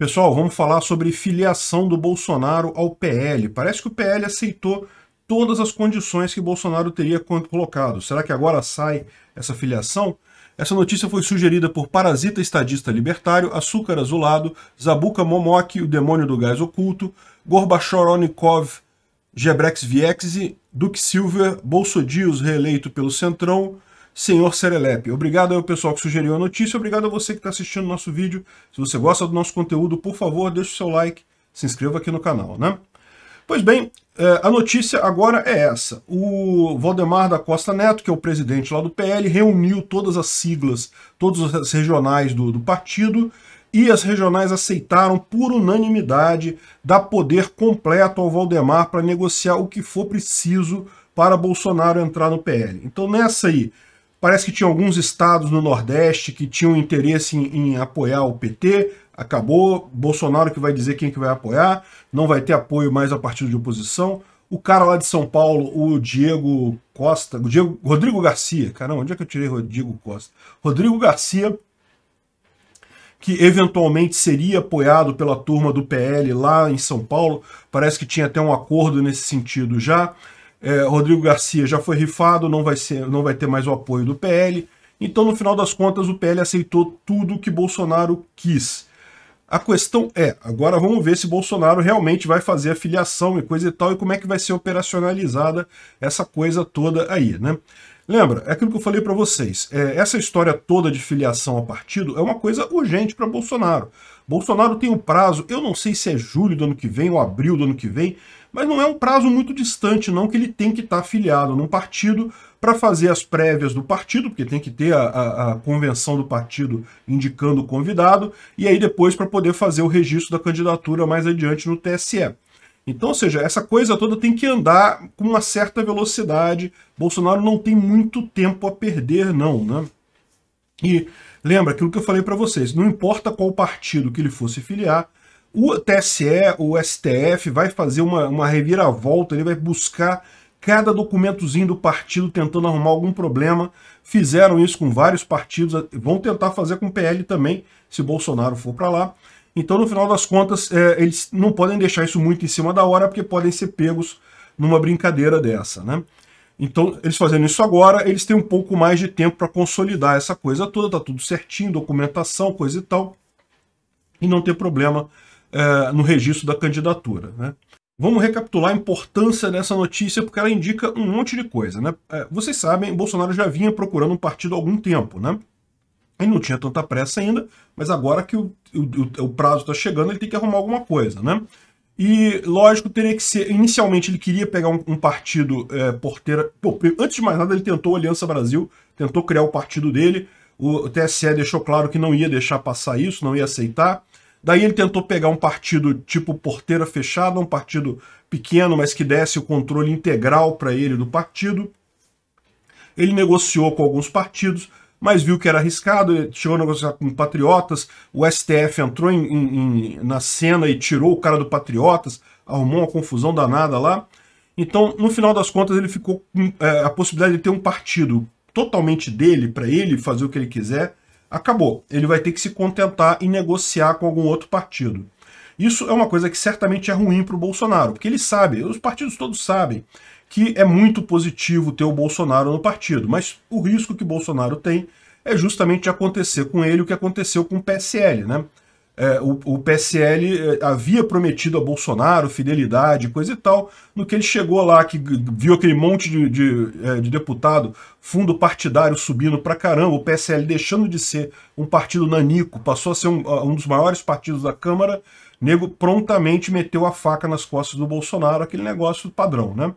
Pessoal, vamos falar sobre filiação do Bolsonaro ao PL. Parece que o PL aceitou todas as condições que Bolsonaro teria colocado. Será que agora sai essa filiação? Essa notícia foi sugerida por Parasita Estadista Libertário, Açúcar Azulado, Zabuka Momoki, o Demônio do Gás Oculto, Gorbachoronikov, Gebrex Viexi, Duke Silver, Bolsodios reeleito pelo Centrão, Senhor Serelepe. Obrigado ao pessoal que sugeriu a notícia, obrigado a você que está assistindo o nosso vídeo. Se você gosta do nosso conteúdo, por favor, deixe o seu like, se inscreva aqui no canal, né? Pois bem, eh, a notícia agora é essa. O Valdemar da Costa Neto, que é o presidente lá do PL, reuniu todas as siglas, todas as regionais do, do partido, e as regionais aceitaram por unanimidade dar poder completo ao Valdemar para negociar o que for preciso para Bolsonaro entrar no PL. Então nessa aí, Parece que tinha alguns estados no Nordeste que tinham interesse em, em apoiar o PT, acabou, Bolsonaro que vai dizer quem que vai apoiar, não vai ter apoio mais a partido de oposição. O cara lá de São Paulo, o Diego Costa, o Diego, Rodrigo Garcia, caramba, onde é que eu tirei Rodrigo Costa? Rodrigo Garcia, que eventualmente seria apoiado pela turma do PL lá em São Paulo, parece que tinha até um acordo nesse sentido já é, Rodrigo Garcia já foi rifado, não vai, ser, não vai ter mais o apoio do PL. Então, no final das contas, o PL aceitou tudo que Bolsonaro quis. A questão é, agora vamos ver se Bolsonaro realmente vai fazer a filiação e coisa e tal, e como é que vai ser operacionalizada essa coisa toda aí, né? Lembra, é aquilo que eu falei para vocês. É, essa história toda de filiação a partido é uma coisa urgente para Bolsonaro. Bolsonaro tem um prazo, eu não sei se é julho do ano que vem ou abril do ano que vem, mas não é um prazo muito distante, não, que ele tem que estar tá filiado num partido para fazer as prévias do partido, porque tem que ter a, a, a convenção do partido indicando o convidado, e aí depois para poder fazer o registro da candidatura mais adiante no TSE. Então, ou seja, essa coisa toda tem que andar com uma certa velocidade. Bolsonaro não tem muito tempo a perder, não, né? E lembra aquilo que eu falei para vocês, não importa qual partido que ele fosse filiar, o TSE, o STF vai fazer uma, uma reviravolta, ele vai buscar cada documentozinho do partido tentando arrumar algum problema. Fizeram isso com vários partidos, vão tentar fazer com o PL também, se Bolsonaro for para lá. Então, no final das contas, é, eles não podem deixar isso muito em cima da hora, porque podem ser pegos numa brincadeira dessa, né? Então, eles fazendo isso agora, eles têm um pouco mais de tempo para consolidar essa coisa toda, tá tudo certinho, documentação, coisa e tal, e não ter problema é, no registro da candidatura, né? Vamos recapitular a importância dessa notícia, porque ela indica um monte de coisa, né? É, vocês sabem, Bolsonaro já vinha procurando um partido há algum tempo, né? Ele não tinha tanta pressa ainda, mas agora que o, o, o prazo está chegando, ele tem que arrumar alguma coisa, né? E, lógico, teria que ser... Inicialmente, ele queria pegar um, um partido é, porteira... antes de mais nada, ele tentou a Aliança Brasil, tentou criar o partido dele. O, o TSE deixou claro que não ia deixar passar isso, não ia aceitar. Daí ele tentou pegar um partido tipo porteira fechada, um partido pequeno, mas que desse o controle integral para ele do partido. Ele negociou com alguns partidos, mas viu que era arriscado, chegou a negociar com Patriotas, o STF entrou em, em, na cena e tirou o cara do Patriotas, arrumou uma confusão danada lá. Então, no final das contas, ele ficou com é, a possibilidade de ter um partido totalmente dele, para ele fazer o que ele quiser, acabou. Ele vai ter que se contentar e negociar com algum outro partido. Isso é uma coisa que certamente é ruim para o Bolsonaro, porque ele sabe, os partidos todos sabem, que é muito positivo ter o Bolsonaro no partido, mas o risco que Bolsonaro tem é justamente acontecer com ele o que aconteceu com o PSL, né? É, o, o, PSL é, havia prometido a Bolsonaro fidelidade, coisa e tal, no que ele chegou lá, que viu aquele monte de, de, é, de deputado, fundo partidário subindo pra caramba, o PSL deixando de ser um partido nanico, passou a ser um, um dos maiores partidos da Câmara, nego prontamente meteu a faca nas costas do Bolsonaro, aquele negócio padrão, né?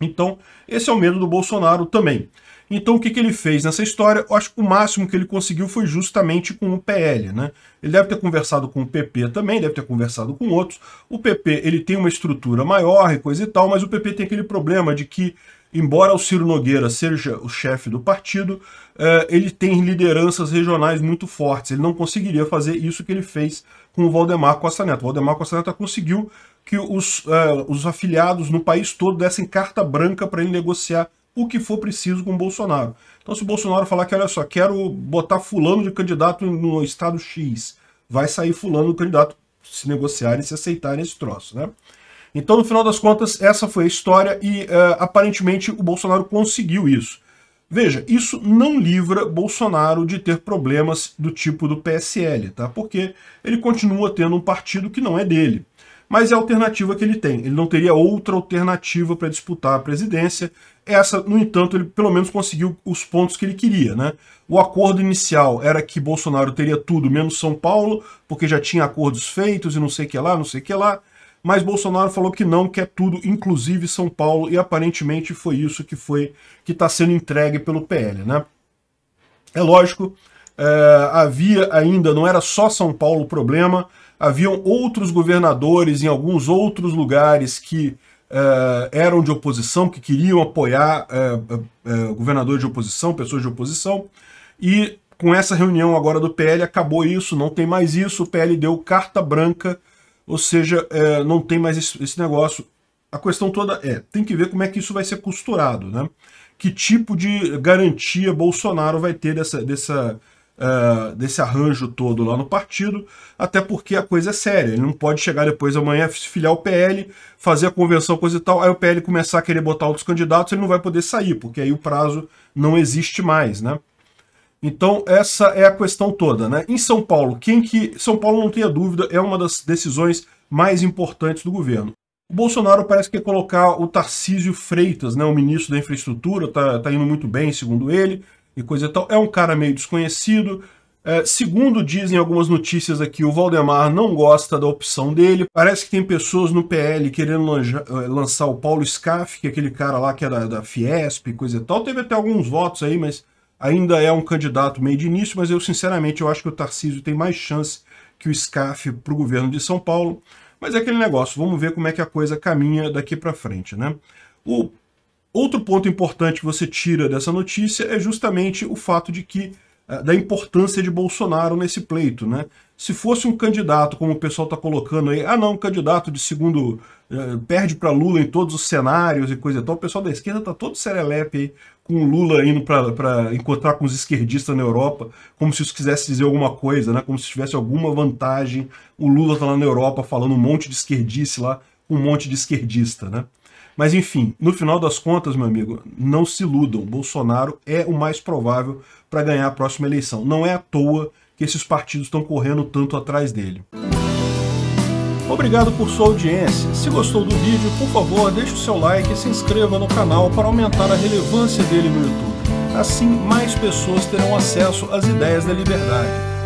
Então, esse é o medo do Bolsonaro também. Então, o que, que ele fez nessa história? Eu acho que o máximo que ele conseguiu foi justamente com o PL. Né? Ele deve ter conversado com o PP também, deve ter conversado com outros. O PP ele tem uma estrutura maior e coisa e tal, mas o PP tem aquele problema de que embora o Ciro Nogueira seja o chefe do partido, é, ele tem lideranças regionais muito fortes. Ele não conseguiria fazer isso que ele fez com o Valdemar Costa Neto. O Valdemar Costa Neto conseguiu que os, é, os afiliados no país todo dessem carta branca para ele negociar o que for preciso com o Bolsonaro. Então, se o Bolsonaro falar que, olha só, quero botar fulano de candidato no estado X, vai sair fulano do candidato se negociarem, se aceitarem esse troço, né? Então, no final das contas, essa foi a história e uh, aparentemente o Bolsonaro conseguiu isso. Veja, isso não livra Bolsonaro de ter problemas do tipo do PSL, tá? Porque ele continua tendo um partido que não é dele. Mas é a alternativa que ele tem. Ele não teria outra alternativa para disputar a presidência. Essa, no entanto, ele pelo menos conseguiu os pontos que ele queria, né? O acordo inicial era que Bolsonaro teria tudo, menos São Paulo, porque já tinha acordos feitos e não sei o que lá, não sei o que lá mas Bolsonaro falou que não, quer tudo, inclusive São Paulo, e aparentemente foi isso que foi que está sendo entregue pelo PL. Né? É lógico, é, havia ainda, não era só São Paulo o problema, haviam outros governadores em alguns outros lugares que é, eram de oposição, que queriam apoiar é, é, governadores de oposição, pessoas de oposição, e com essa reunião agora do PL acabou isso, não tem mais isso, o PL deu carta branca ou seja, é, não tem mais esse, negócio. A questão toda é, tem que ver como é que isso vai ser costurado, né? Que tipo de garantia Bolsonaro vai ter dessa, dessa, Uh, desse arranjo todo lá no partido, até porque a coisa é séria. Ele não pode chegar depois amanhã, filiar o PL, fazer a convenção, coisa e tal, aí o PL começar a querer botar outros candidatos, ele não vai poder sair, porque aí o prazo não existe mais, né? Então, essa é a questão toda, né? Em São Paulo, quem que. São Paulo, não tenha dúvida, é uma das decisões mais importantes do governo. O Bolsonaro parece que quer colocar o Tarcísio Freitas, né? O ministro da infraestrutura, tá, tá indo muito bem, segundo ele, e coisa e tal. É um cara meio desconhecido. É, segundo dizem algumas notícias aqui, o Valdemar não gosta da opção dele. Parece que tem pessoas no PL querendo é, lançar o Paulo Scaff, que é aquele cara lá que era é da Fiesp, coisa e tal. Teve até alguns votos aí, mas ainda é um candidato meio de início, mas eu sinceramente eu acho que o Tarcísio tem mais chance que o SCAF para o governo de São Paulo. Mas é aquele negócio, vamos ver como é que a coisa caminha daqui para frente. Né? O outro ponto importante que você tira dessa notícia é justamente o fato de que eh, da importância de Bolsonaro nesse pleito, né? Se fosse um candidato, como o pessoal está colocando aí, ah não, um candidato de segundo eh, perde para Lula em todos os cenários e coisa e tal, o pessoal da esquerda está todo serelepe aí, com o Lula indo para encontrar com os esquerdistas na Europa, como se isso quisesse dizer alguma coisa, né? como se tivesse alguma vantagem, o Lula está lá na Europa falando um monte de esquerdice lá, um monte de esquerdista, né? Mas enfim, no final das contas, meu amigo, não se iludam. Bolsonaro é o mais provável para ganhar a próxima eleição. Não é à toa que esses partidos estão correndo tanto atrás dele. Obrigado por sua audiência. Se gostou do vídeo, por favor, deixe o seu like e se inscreva no canal para aumentar a relevância dele no YouTube. Assim, mais pessoas terão acesso às ideias da liberdade